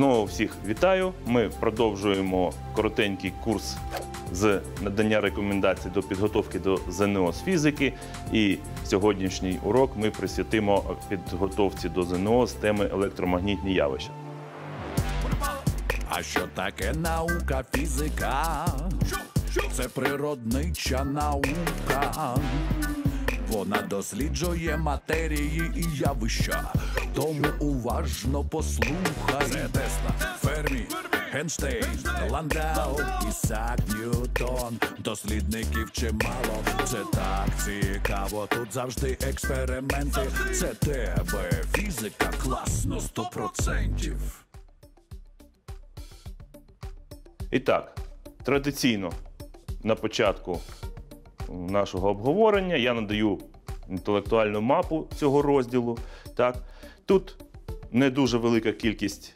Знову всіх вітаю. Ми продовжуємо коротенький курс з надання рекомендацій до підготовки до ЗНО з фізики. І сьогоднішній урок ми присвятимо підготовці до ЗНО з теми електромагнітні явища. А що таке наука фізика? Це природнича наука. Вона досліджує матерії і явища. Тому уважно послухай. Це Тесла, Фермі, Генштейн, Ландау, Ісак Ньютон. Дослідників чимало. Це так цікаво. Тут завжди експерименти. Це тебе фізика класно сто процентів. І так, традиційно на початку нашого обговорення. Я надаю інтелектуальну мапу цього розділу. Так. Тут не дуже велика кількість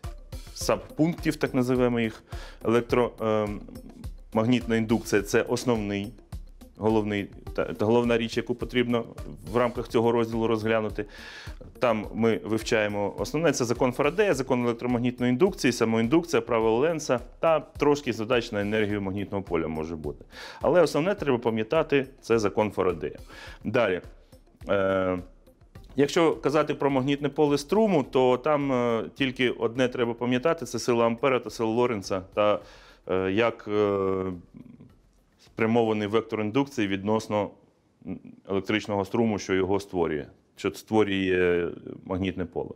сабпунктів, так називаємо їх. Електромагнітна ем, індукція це основний головний, та, головна річ, яку потрібно в рамках цього розділу розглянути. Там ми вивчаємо основне це закон Фарадея, закон електромагнітної індукції, самоіндукція, правило Ленса та трошки задач на енергію магнітного поля може бути. Але основне треба пам'ятати це закон Фарадея. Далі. Е Якщо казати про магнітне поле струму, то там е, тільки одне треба пам'ятати: це сила Ампера та сила Лоренца, та е, як е, спрямований вектор індукції відносно електричного струму, що його створює, що створює магнітне поле.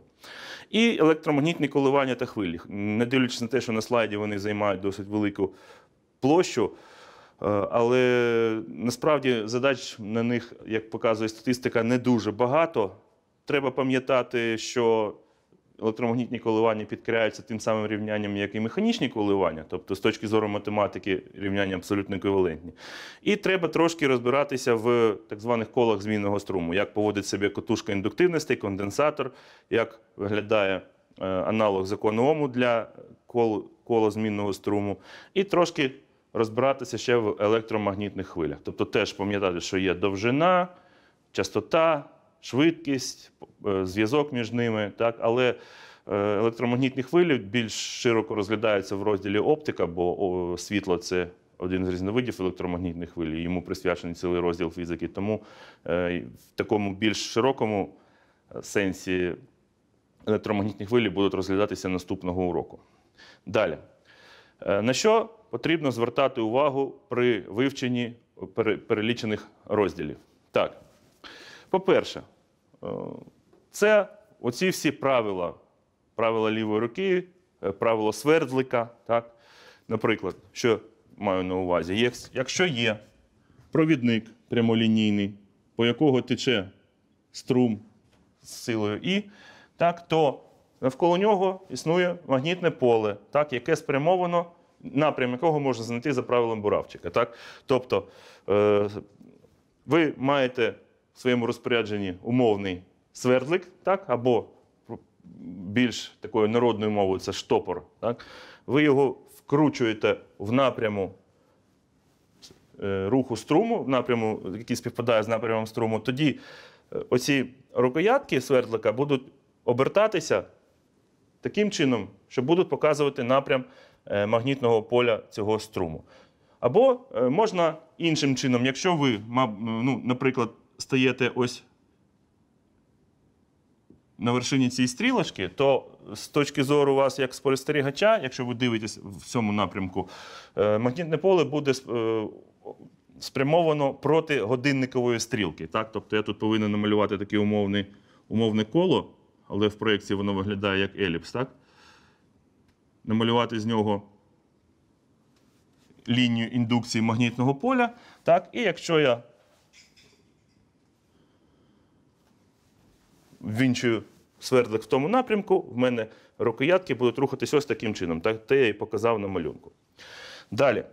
І електромагнітні коливання та хвилі. Не дивлячись на те, що на слайді вони займають досить велику площу. Е, але насправді задач на них, як показує статистика, не дуже багато. Треба пам'ятати, що електромагнітні коливання підкоряються тим самим рівнянням, як і механічні коливання, тобто з точки зору математики рівняння абсолютно еквівалентні. І треба трошки розбиратися в так званих колах змінного струму, як поводить себе котушка індуктивності, конденсатор, як виглядає е, аналог закону Ому для кол, кола змінного струму. І трошки розбиратися ще в електромагнітних хвилях. Тобто теж пам'ятати, що є довжина, частота швидкість, е, зв'язок між ними. Так? Але е, електромагнітні хвилі більш широко розглядаються в розділі оптика, бо світло це. Один з різновидів електромагнітних хвиль, йому присвячений цілий розділ фізики. Тому е, в такому більш широкому сенсі електромагнітні хвилі будуть розглядатися наступного уроку. Далі, на що потрібно звертати увагу при вивченні перелічених розділів? Так. По-перше, е, це оці всі правила, правила лівої руки, е, правило свердлика. Так? Наприклад, що маю на увазі, якщо є провідник прямолінійний, по якого тече струм з силою І, так, то навколо нього існує магнітне поле, так, яке спрямовано, напрям якого можна знайти за правилом Буравчика. Так? Тобто е, ви маєте своєму розпорядженні умовний свердлик, так, або більш такою народною мовою це штопор. Так? Ви його вкручуєте в напряму е, руху струму, в напряму, який співпадає з напрямом струму, тоді е, оці рукоятки свердлика будуть обертатися таким чином, що будуть показувати напрям е, магнітного поля цього струму. Або можна іншим чином, якщо ви, ну, наприклад, стаєте ось на вершині цієї стрілочки, то з точки зору вас як спостерігача, якщо ви дивитесь в цьому напрямку, е, магнітне поле буде е, спрямовано проти годинникової стрілки. Так? Тобто я тут повинен намалювати таке умовне, умовне коло, але в проєкції воно виглядає як еліпс. так? Намалювати з нього лінію індукції магнітного поля. Так? І якщо я В іншу свердлик в тому напрямку, в мене рукоятки будуть рухатись ось таким чином. Так, Те я і показав на малюнку. Далі.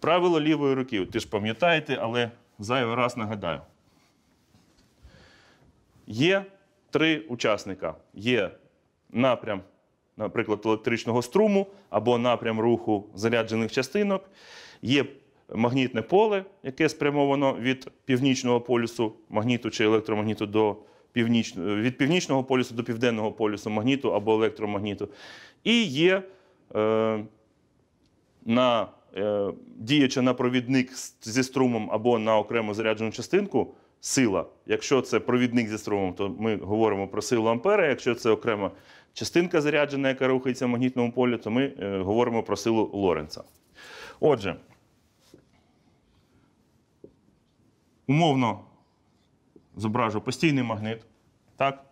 Правило лівої руки. Ти ж пам'ятаєте, але зайвий раз нагадаю. Є три учасника. Є напрям, наприклад, електричного струму або напрям руху заряджених частинок. Є магнітне поле, яке спрямовано від північного полюсу магніту чи електромагніту до північ... Е, від північного полюсу до південного полюсу магніту або електромагніту. І є е, на е, діяча на провідник зі струмом або на окремо заряджену частинку. Сила. Якщо це провідник зі струмом, то ми говоримо про силу Ампера. Якщо це окрема частинка заряджена, яка рухається в магнітному полі, то ми е, говоримо про силу Лоренца. Отже, умовно зображу постійний магнит, так,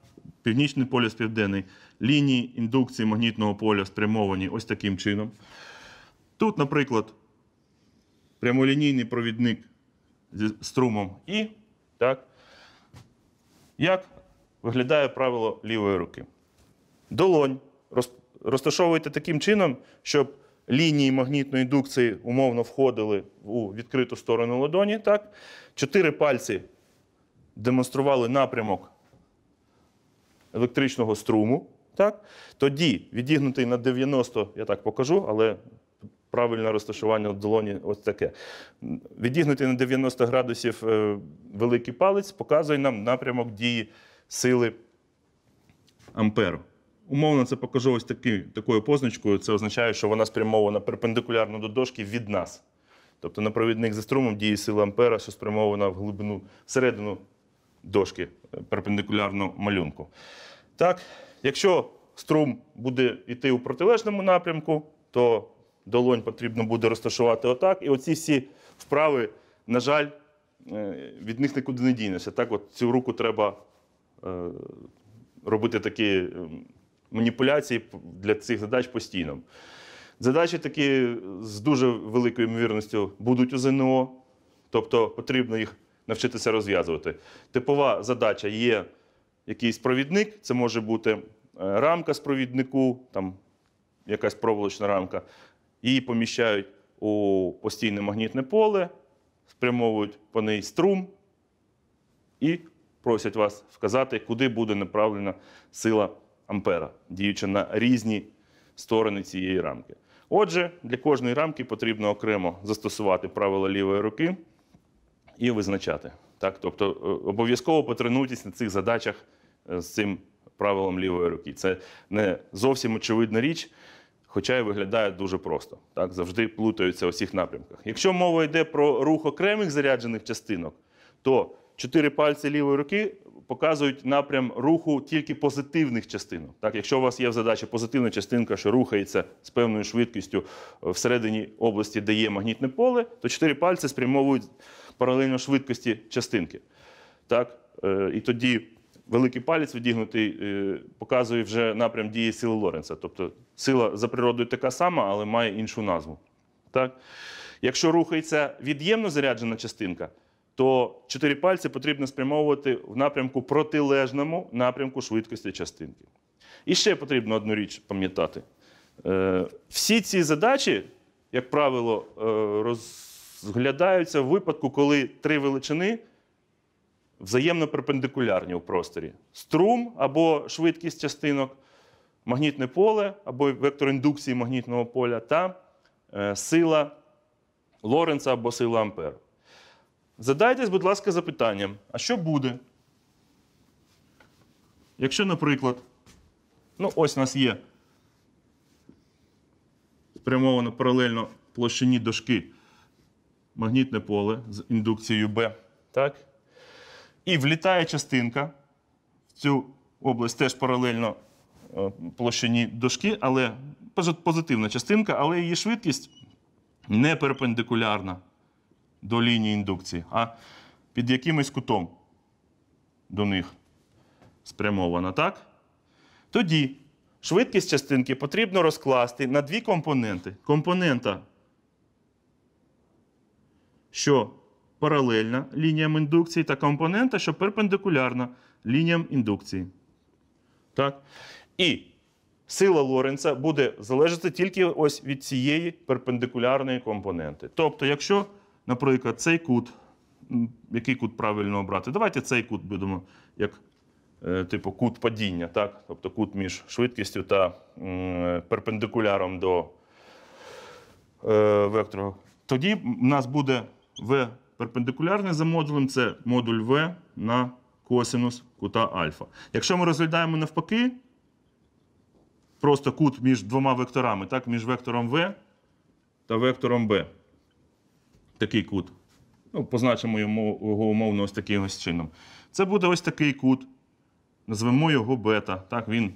північний полюс південний, лінії індукції магнітного поля спрямовані ось таким чином. Тут, наприклад, прямолінійний провідник зі струмом І. так, Як виглядає правило лівої руки? Долонь розташовуєте таким чином, щоб. Лінії магнітної індукції умовно входили у відкриту сторону ладоні. Так? Чотири пальці демонстрували напрямок електричного струму. Так? Тоді відігнутий на 90, я так покажу, але правильне розташування в долоні ось таке. Відігнутий на 90 градусів е, великий палець показує нам напрямок дії сили амперу. Умовно, це покажу ось таки, такою позначкою. Це означає, що вона спрямована перпендикулярно до дошки від нас. Тобто на провідник за струмом діє сила ампера, що спрямована в глибину всередину дошки е, перпендикулярно малюнку. Так, Якщо струм буде йти у протилежному напрямку, то долонь потрібно буде розташувати отак. І оці всі вправи, на жаль, е, від них нікуди не дінешся. Так, от Цю руку треба е, робити такі маніпуляції для цих задач постійно. Задачі такі з дуже великою ймовірністю будуть у ЗНО, тобто потрібно їх навчитися розв'язувати. Типова задача є якийсь провідник, це може бути е, рамка з провіднику, там якась проволочна рамка. Її поміщають у постійне магнітне поле, спрямовують по неї струм і просять вас вказати, куди буде направлена сила Ампера, діючи на різні сторони цієї рамки. Отже, для кожної рамки потрібно окремо застосувати правила лівої руки і визначати. Так? Тобто е, обов'язково потренуйтесь на цих задачах е, з цим правилом лівої руки. Це не зовсім очевидна річ, хоча й виглядає дуже просто. Так? Завжди плутаються у всіх напрямках. Якщо мова йде про рух окремих заряджених частинок, то чотири пальці лівої руки. Показують напрям руху тільки позитивних частинок. Так, Якщо у вас є в задачі позитивна частинка, що рухається з певною швидкістю е, всередині області, де є магнітне поле, то чотири пальці спрямовують паралельно швидкості частинки. Так? Е, і тоді великий палець відігнутий е, показує вже напрям дії сили Лоренца. Тобто сила за природою така сама, але має іншу назву. Так? Якщо рухається від'ємно заряджена частинка, то чотири пальці потрібно спрямовувати в напрямку протилежному напрямку швидкості частинки. І ще потрібно одну річ пам'ятати. Е, всі ці задачі, як правило, роз зглядаються в випадку, коли три величини взаємно перпендикулярні у просторі: струм або швидкість частинок, магнітне поле або вектор індукції магнітного поля та е, сила Лоренца або сила Ампер. Задайтесь, будь ласка, запитанням: а що буде? Якщо, наприклад, ну ось у нас є спрямовано паралельно площині дошки магнітне поле з індукцією Б. Так? І влітає частинка в цю область теж паралельно е, площині дошки, але позитивна частинка, але її швидкість не перпендикулярна до лінії індукції, а під якимось кутом до них спрямована. так? Тоді швидкість частинки потрібно розкласти на дві компоненти: компонента що паралельна лініям індукції та компонента, що перпендикулярна лініям індукції. Так? І сила Лоренца буде залежати тільки ось від цієї перпендикулярної компоненти. Тобто, якщо, наприклад, цей кут, який кут правильно обрати, давайте цей кут будемо як е, типу кут падіння, так? тобто кут між швидкістю та перпендикуляром до е, вектору, тоді в нас буде в перпендикулярний за модулем це модуль В на косинус кута альфа. Якщо ми розглядаємо навпаки, просто кут між двома векторами, так, між вектором В та вектором Б. Такий кут. Ну, Позначимо його умовно ось таким ось чином. Це буде ось такий кут. Назвемо його бета. Так, Він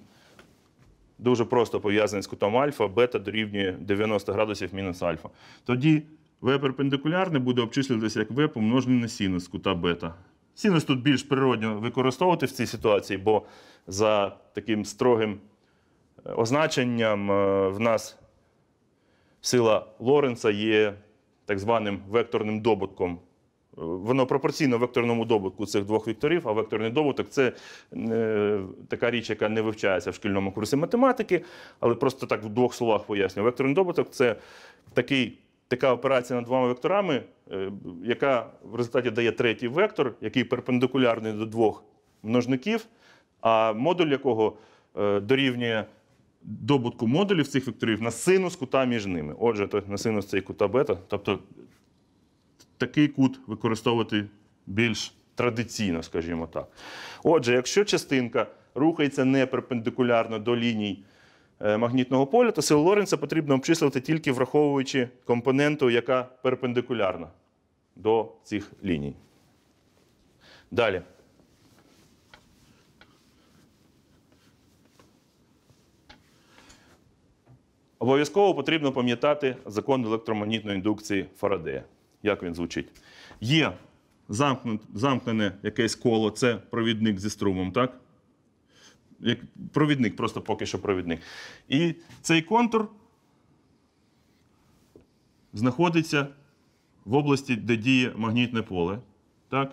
дуже просто пов'язаний з кутом альфа, бета дорівнює 90 градусів мінус альфа. Тоді в перпендикулярне буде обчислюватися як В помножене на синус кута бета. Синус тут більш природньо використовувати в цій ситуації, бо за таким строгим е, означенням е, в нас сила Лоренца є так званим векторним добутком. Е, воно пропорційно векторному добутку цих двох векторів, а векторний добуток це така річ, яка не вивчається в шкільному курсі математики, але просто так в двох словах поясню. Векторний добуток це такий така операція над двома векторами, е, яка в результаті дає третій вектор, який перпендикулярний до двох множників, а модуль якого е, дорівнює добутку модулів цих векторів на синус кута між ними. Отже, на синус цей кута бета. Тобто такий кут використовувати більш традиційно, скажімо так. Отже, якщо частинка рухається не перпендикулярно до ліній. Е, магнітного поля, то силу Лоренца потрібно обчислити тільки враховуючи компоненту, яка перпендикулярна до цих ліній. Далі. Обов'язково потрібно пам'ятати закон електромагнітної індукції Фарадея. Як він звучить? Є замкнене якесь коло, це провідник зі струмом, так? як провідник, просто поки що провідник. І цей контур знаходиться в області, де діє магнітне поле. Так?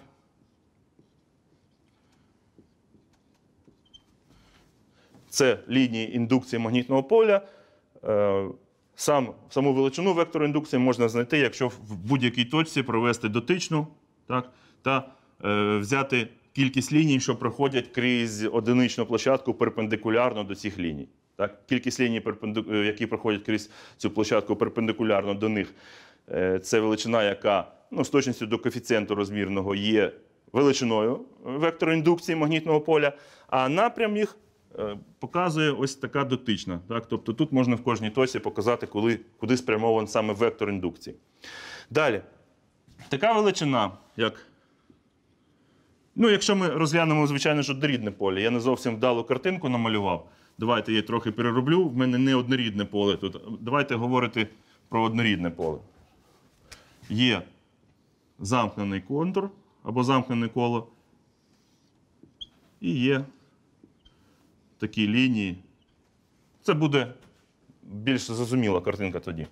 Це лінії індукції магнітного поля. Е, сам, Саму величину вектору індукції можна знайти, якщо в будь-якій точці провести дотичну так, та е, взяти кількість ліній, що проходять крізь одиничну площадку перпендикулярно до цих ліній. Так? Кількість ліній, е, які проходять крізь цю площадку перпендикулярно до них, е, це величина, яка ну, з точністю до коефіцієнту розмірного є величиною вектору індукції магнітного поля, а напрям їх е, показує ось така дотична. Так? Тобто тут можна в кожній точці показати, коли, куди спрямований саме вектор індукції. Далі, така величина, як Ну, якщо ми розглянемо, звичайно, що однорідне поле. Я не зовсім вдалу картинку намалював. Давайте я трохи перероблю. В мене не однорідне поле тут. Давайте говорити про однорідне поле. Є замкнений контур або замкнене коло. І є такі лінії. Це буде більш зрозуміла картинка тоді.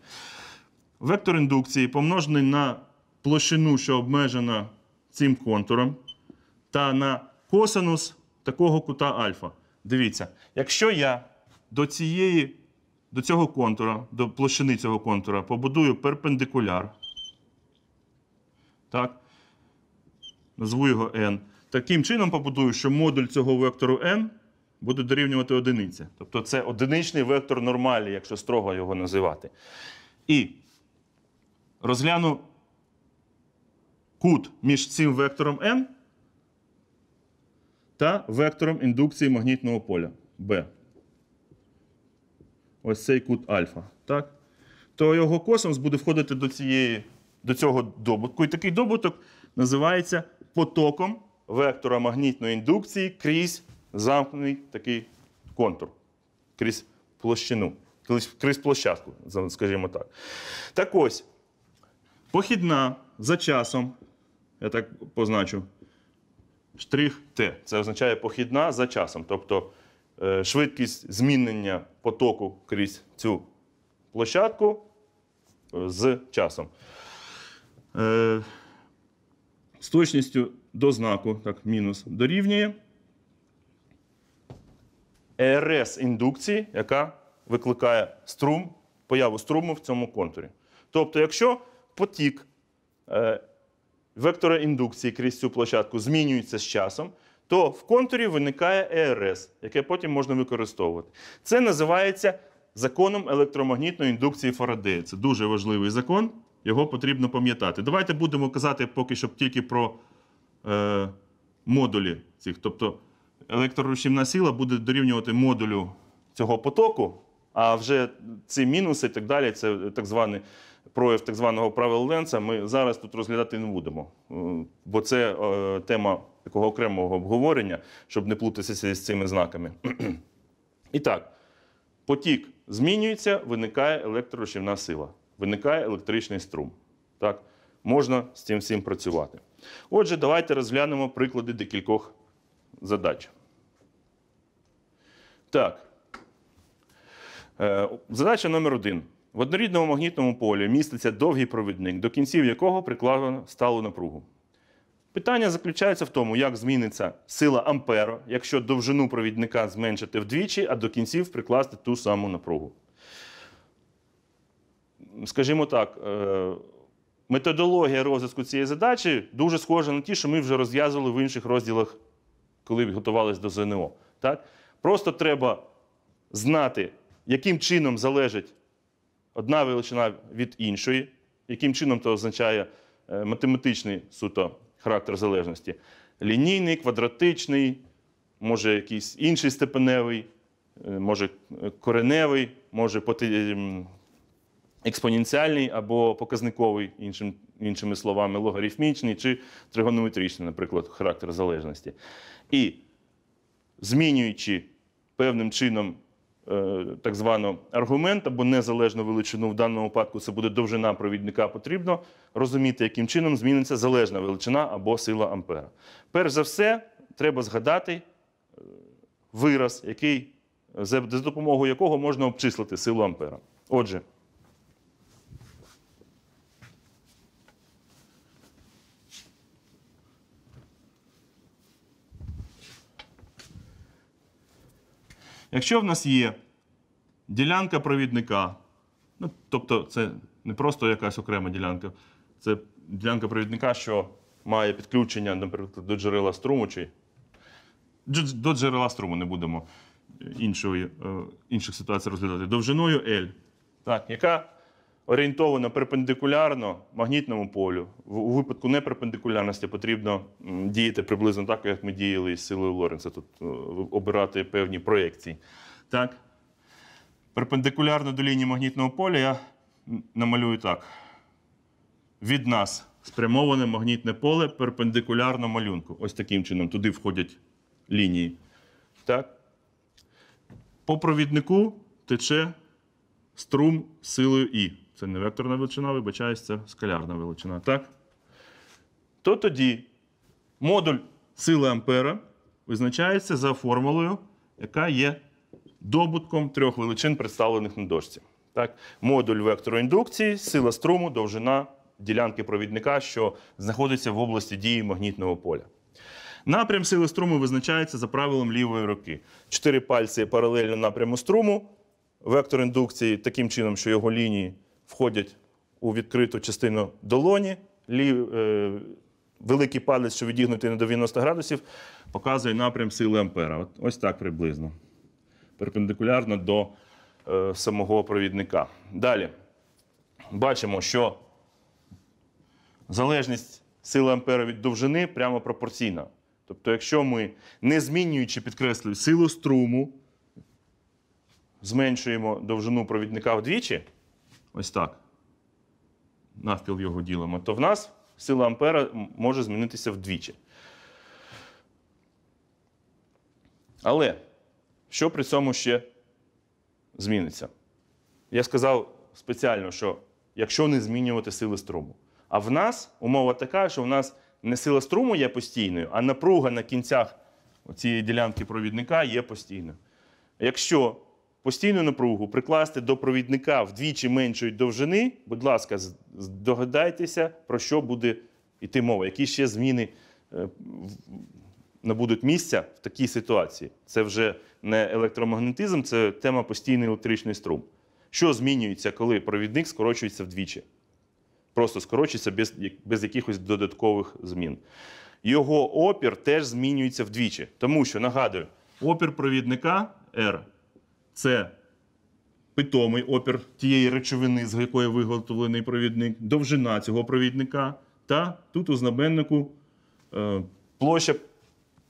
Вектор індукції помножений на площину, що обмежена цим контуром та на косинус такого кута альфа. Дивіться, якщо я до цієї, до цього контура, до площини цього контура побудую перпендикуляр, так, назву його n, таким чином побудую, що модуль цього вектору n буде дорівнювати одиниці. Тобто це одиничний вектор нормалі, якщо строго його називати. І розгляну кут між цим вектором n та вектором індукції магнітного поля B. Ось цей кут альфа. так? То його космос буде входити до цієї, до цього добутку. І такий добуток називається потоком вектора магнітної індукції крізь замкнений такий контур. Крізь площину. Крізь площадку, скажімо так. Так ось. Похідна за часом. Я так позначу штрих Т. Це означає похідна за часом, тобто е, швидкість змінення потоку крізь цю площадку е, з часом. Е, з точністю до знаку, так, мінус, дорівнює. ЕРС індукції, яка викликає струм, появу струму в цьому контурі. Тобто, якщо потік вектора індукції крізь цю площадку змінюється з часом, то в контурі виникає ЕРС, e яке потім можна використовувати. Це називається законом електромагнітної індукції Фарадея. Це дуже важливий закон, його потрібно пам'ятати. Давайте будемо казати поки що тільки про е, модулі цих. Тобто електрорушівна сила буде дорівнювати модулю цього потоку, а вже ці мінуси і так далі, це так званий прояв так званого правил Ленца ми зараз тут розглядати не будемо, е, бо це е, тема такого окремого обговорення, щоб не плутатися з цими знаками. І так, потік змінюється, виникає електрорушівна сила, виникає електричний струм. Так, Можна з цим всім працювати. Отже, давайте розглянемо приклади декількох задач. Так. Е, задача номер один. В однорідному магнітному полі міститься довгий провідник, до кінців якого прикладено сталу напругу. Питання заключається в тому, як зміниться сила ампера, якщо довжину провідника зменшити вдвічі, а до кінців прикласти ту саму напругу. Скажімо так, е, методологія розв'язку цієї задачі дуже схожа на ті, що ми вже розв'язували в інших розділах, коли готувалися до ЗНО. Так? Просто треба знати, яким чином залежить одна величина від іншої, яким чином це означає е, математичний суто характер залежності. Лінійний, квадратичний, може якийсь інший степеневий, е, може е, кореневий, може експоненціальний або показниковий, іншим, іншими словами, логарифмічний чи тригонометричний, наприклад, характер залежності. І змінюючи певним чином Е, так звану аргумент або незалежну величину в даному випадку це буде довжина провідника, потрібно розуміти, яким чином зміниться залежна величина або сила ампера. Перш за все, треба згадати е, вираз, який, за допомогою якого можна обчислити силу ампера. Отже. Якщо в нас є ділянка провідника, ну, тобто це не просто якась окрема ділянка, це ділянка провідника, що має підключення, наприклад, до джерела струму, чи до джерела струму не будемо іншої, е, інших ситуацій розглядати, довжиною L, так, яка орієнтовано перпендикулярно магнітному полю. У випадку неперпендикулярності потрібно діяти приблизно так, як ми діяли з силою Лоренса, Тут е, обирати певні проєкції. Так? Перпендикулярно до лінії магнітного поля я намалюю так. Від нас спрямоване магнітне поле перпендикулярно малюнку. Ось таким чином. Туди входять лінії. Так? По провіднику тече струм силою І це не векторна величина, вибачаюсь, це скалярна величина, так? То тоді модуль сили Ампера визначається за формулою, яка є добутком трьох величин, представлених на дошці. Так? Модуль вектору індукції, сила струму, довжина ділянки провідника, що знаходиться в області дії магнітного поля. Напрям сили струму визначається за правилом лівої руки. Чотири пальці паралельно напряму струму, вектор індукції таким чином, що його лінії входять у відкриту частину долоні. Лів, е, великий палець, що відігнутий на 90 градусів, показує напрям сили Ампера. От, Ось так приблизно. Перпендикулярно до е, самого провідника. Далі бачимо, що залежність сили Ампера від довжини прямо пропорційна. Тобто, якщо ми не змінюючи підкреслюю силу струму, зменшуємо довжину провідника вдвічі ось так. Навпіл його ділимо, то в нас сила ампера може змінитися вдвічі. Але що при цьому ще зміниться? Я сказав спеціально, що якщо не змінювати сили струму. А в нас умова така, що в нас не сила струму є постійною, а напруга на кінцях цієї ділянки провідника є постійною. Якщо постійну напругу прикласти до провідника вдвічі меншої довжини. Будь ласка, здогадайтеся, про що буде йти мова, які ще зміни е, набудуть місця в такій ситуації. Це вже не електромагнетизм, це тема постійний електричний струм. Що змінюється, коли провідник скорочується вдвічі? Просто скорочується без без якихось додаткових змін. Його опір теж змінюється вдвічі, тому що, нагадую, опір провідника R це питомий опір тієї речовини, з якої виготовлений провідник, довжина цього провідника. Та тут у знаменнику е, площа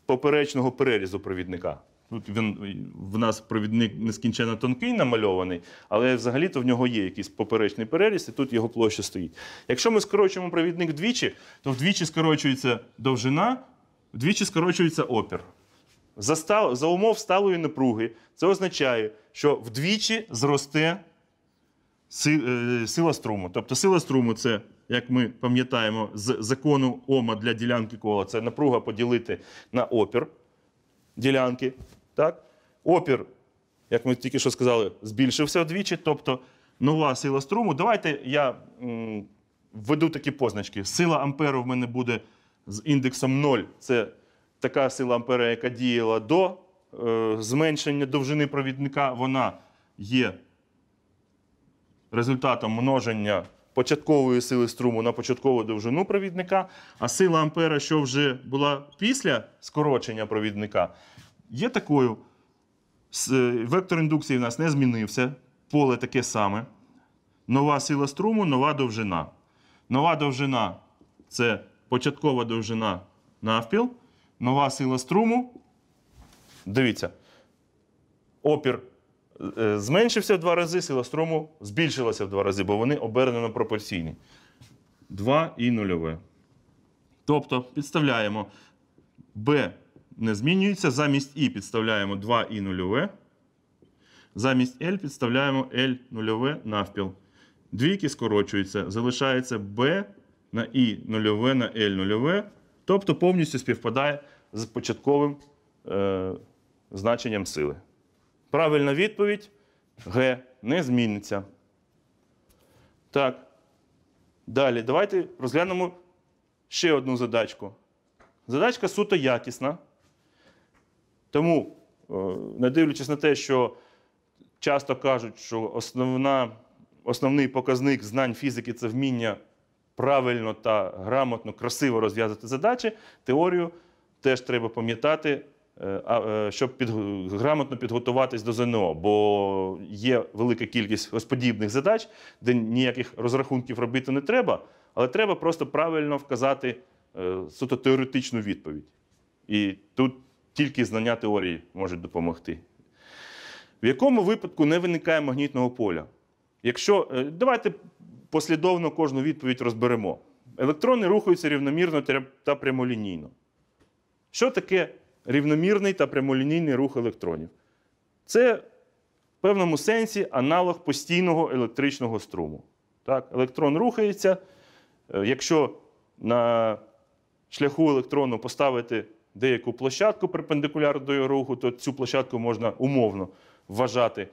поперечного перерізу провідника. Тут він в нас провідник нескінченно тонкий намальований, але взагалі-то в нього є якийсь поперечний переріз, і тут його площа стоїть. Якщо ми скорочуємо провідник вдвічі, то вдвічі скорочується довжина, вдвічі скорочується опір. За стал, за умов сталої напруги, це означає, що вдвічі зросте е, сила струму. Тобто сила струму це, як ми пам'ятаємо, з закону Ома для ділянки кола це напруга поділити на опір ділянки. Так? Опір, як ми тільки що сказали, збільшився вдвічі. Тобто нова сила струму. Давайте я введу такі позначки. Сила амперу в мене буде з індексом 0. Це така сила ампера, яка діяла до е, зменшення довжини провідника, вона є результатом множення початкової сили струму на початкову довжину провідника, а сила ампера, що вже була після скорочення провідника, є такою. Е, вектор індукції в нас не змінився. Поле таке саме. Нова сила струму, нова довжина. Нова довжина це початкова довжина навпіл нова сила струму. Дивіться, опір е, е, зменшився в два рази, сила струму збільшилася в два рази, бо вони обернено пропорційні. 2 і нульове. Тобто підставляємо B не змінюється. Замість І підставляємо 2 і нульове. Замість L підставляємо L нульове навпіл. Двійки скорочуються. Залишається B на І нульове на L нульове. Тобто повністю співпадає з початковим е, значенням сили. Правильна відповідь Г. Не зміниться. Так. Далі, давайте розглянемо ще одну задачку. Задачка суто якісна. Тому, е, не дивлячись на те, що часто кажуть, що основна, основний показник знань фізики це вміння правильно та грамотно, красиво розв'язати задачі, теорію теж треба пам'ятати, е, е, щоб під, грамотно підготуватись до ЗНО, бо є велика кількість ось задач, де ніяких розрахунків робити не треба, але треба просто правильно вказати е, суто теоретичну відповідь. І тут тільки знання теорії можуть допомогти. В якому випадку не виникає магнітного поля? Якщо давайте послідовно кожну відповідь розберемо. Електрони рухаються рівномірно та прямолінійно. Що таке рівномірний та прямолінійний рух електронів? Це в певному сенсі аналог постійного електричного струму. Так, Електрон рухається. Е, якщо на шляху електрону поставити деяку площадку перпендикулярну до його руху, то цю площадку можна умовно вважати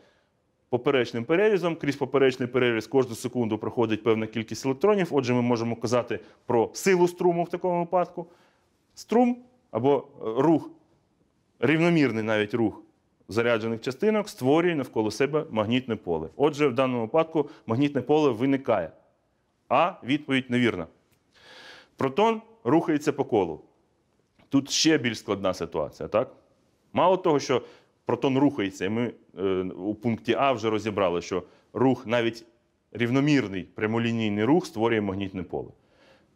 поперечним перерізом. Крізь поперечний переріз кожну секунду проходить певна кількість електронів. Отже, ми можемо казати про силу струму в такому випадку. Струм або е, рух, рівномірний навіть рух заряджених частинок створює навколо себе магнітне поле. Отже, в даному випадку магнітне поле виникає. А відповідь невірна. Протон рухається по колу. Тут ще більш складна ситуація, так? Мало того, що протон рухається. І ми е, у пункті А вже розібрали, що рух, навіть рівномірний прямолінійний рух створює магнітне поле.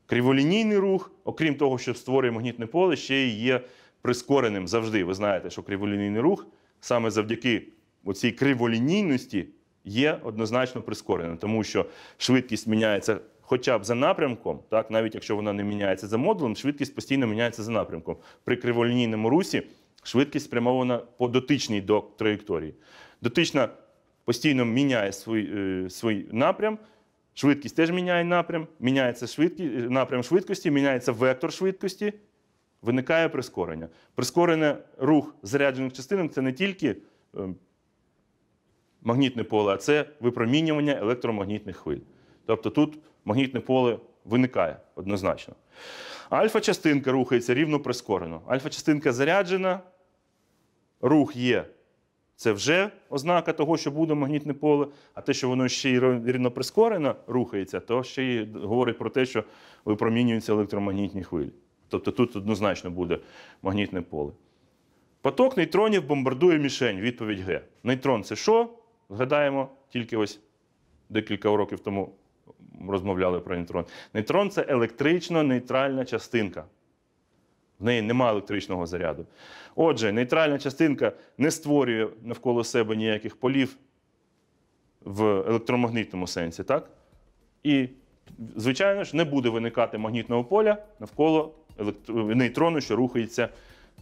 Криволінійний рух, окрім того, що створює магнітне поле, ще й є прискореним завжди. Ви знаєте, що криволінійний рух саме завдяки оцій криволінійності є однозначно прискореним, тому що швидкість міняється хоча б за напрямком, так навіть якщо вона не міняється за модулем, швидкість постійно міняється за напрямком. При криволінійному русі Швидкість спрямована по дотичній до траєкторії. Дотична постійно міняє свій, е, свій напрям. Швидкість теж міняє напрям, міняється швидкі, напрям швидкості, міняється вектор швидкості, виникає прискорення. Прискорене рух заряджених частинок це не тільки е, магнітне поле, а це випромінювання електромагнітних хвиль. Тобто тут магнітне поле виникає однозначно. Альфа-частинка рухається рівно прискорено. Альфа-частинка заряджена. Рух є. Це вже ознака того, що буде магнітне поле. А те, що воно ще й рівно прискорено рухається, то ще й говорить про те, що випромінюються електромагнітні хвилі. Тобто тут однозначно буде магнітне поле. Поток нейтронів бомбардує мішень. Відповідь Г. Нейтрон це що? Згадаємо, тільки ось декілька уроків тому розмовляли про нейтрон. Нейтрон це електрично-нейтральна частинка. В неї немає електричного заряду. Отже, нейтральна частинка не створює навколо себе ніяких полів в електромагнітному сенсі, так? І, звичайно ж, не буде виникати магнітного поля навколо нейтрону, що рухається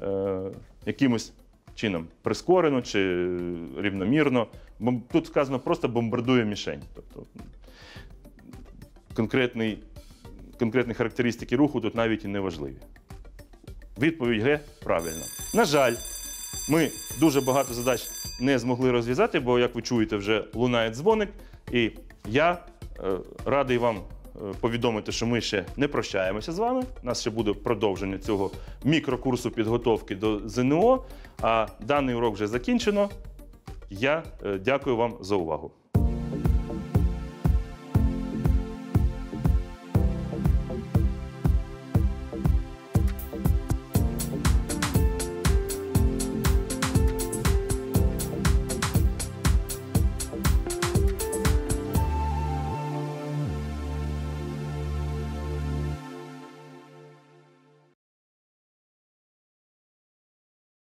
е, якимось чином прискорено чи рівномірно. Тут сказано, просто бомбардує мішень. Тобто конкретний, конкретні характеристики руху тут навіть і не важливі. Відповідь Г правильно. На жаль, ми дуже багато задач не змогли розв'язати, бо, як ви чуєте, вже лунає дзвоник. І я е, радий вам е, повідомити, що ми ще не прощаємося з вами. У нас ще буде продовження цього мікрокурсу підготовки до ЗНО. А даний урок вже закінчено. Я е, дякую вам за увагу.